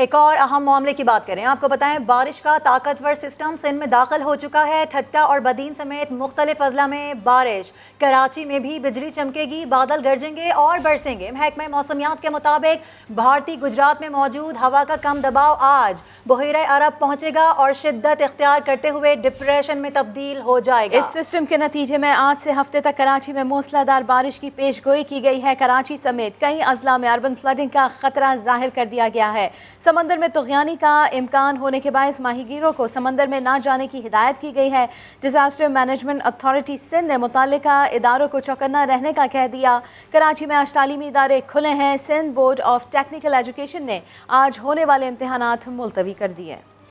एक और अहम मामले की बात करें आपको बताएं बारिश का ताकतवर सिस्टम सिंध में दाखिल हो चुका है ठट्टा और बदीन समेत मुख्तलिफ अजला में बारिश कराची में भी बिजली चमकेगी बादल गरजेंगे और बरसेंगे महकमे मौसमियात के मुताबिक भारतीय गुजरात में मौजूद हवा का कम दबाव आज बहर अरब पहुंचेगा और शिद्दत इख्तियार करते हुए डिप्रेशन में तब्दील हो जाएगा इस सिस्टम के नतीजे में आज से हफ्ते तक कराची में मूसलाधार बारिश की पेश गोई की गई है कराची समेत कई अजला में अर्बन फ्लडिंग का खतरा जाहिर कर दिया गया है समंदर में तुगयानी का इम्कान होने के बायस माहिगीरों को समंदर में ना जाने की हिदायत की गई है डिज़ास्टर मैनेजमेंट अथॉरिटी सिंध ने मुतल इदारों को चौकन्ना रहने का कह दिया कराची में आज तालीमी इदारे खुले हैं Sindh board of technical education ने आज होने वाले इम्तहान मुलतवी कर दिए